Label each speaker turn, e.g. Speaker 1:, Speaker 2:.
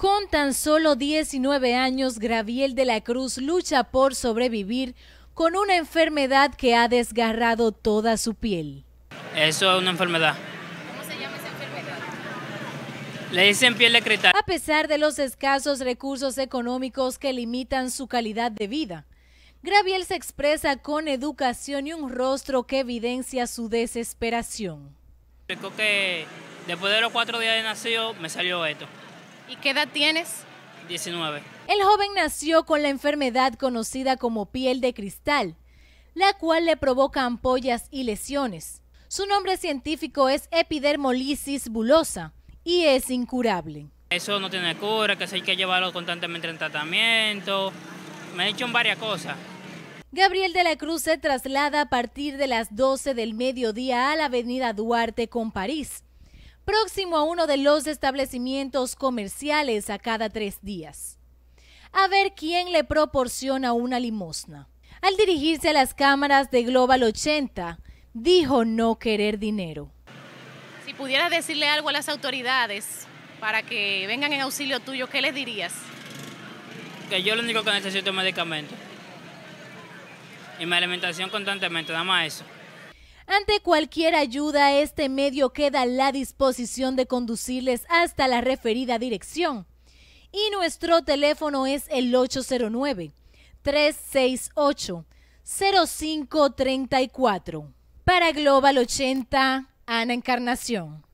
Speaker 1: Con tan solo 19 años, Graviel de la Cruz lucha por sobrevivir con una enfermedad que ha desgarrado toda su piel.
Speaker 2: Eso es una enfermedad. ¿Cómo se llama esa enfermedad? Le dicen piel de cristal.
Speaker 1: A pesar de los escasos recursos económicos que limitan su calidad de vida, Graviel se expresa con educación y un rostro que evidencia su desesperación.
Speaker 2: que después de los cuatro días de nacido me salió esto.
Speaker 1: ¿Y qué edad tienes? 19. El joven nació con la enfermedad conocida como piel de cristal, la cual le provoca ampollas y lesiones. Su nombre científico es epidermolisis bulosa y es incurable.
Speaker 2: Eso no tiene cura, que hay que llevarlo constantemente en tratamiento. Me han hecho varias cosas.
Speaker 1: Gabriel de la Cruz se traslada a partir de las 12 del mediodía a la avenida Duarte con París próximo a uno de los establecimientos comerciales a cada tres días. A ver quién le proporciona una limosna. Al dirigirse a las cámaras de Global 80, dijo no querer dinero. Si pudieras decirle algo a las autoridades para que vengan en auxilio tuyo, ¿qué les dirías?
Speaker 2: Que yo lo único que necesito es medicamento. Y mi alimentación constantemente, nada más eso.
Speaker 1: Ante cualquier ayuda, este medio queda a la disposición de conducirles hasta la referida dirección. Y nuestro teléfono es el 809-368-0534. Para Global 80, Ana Encarnación.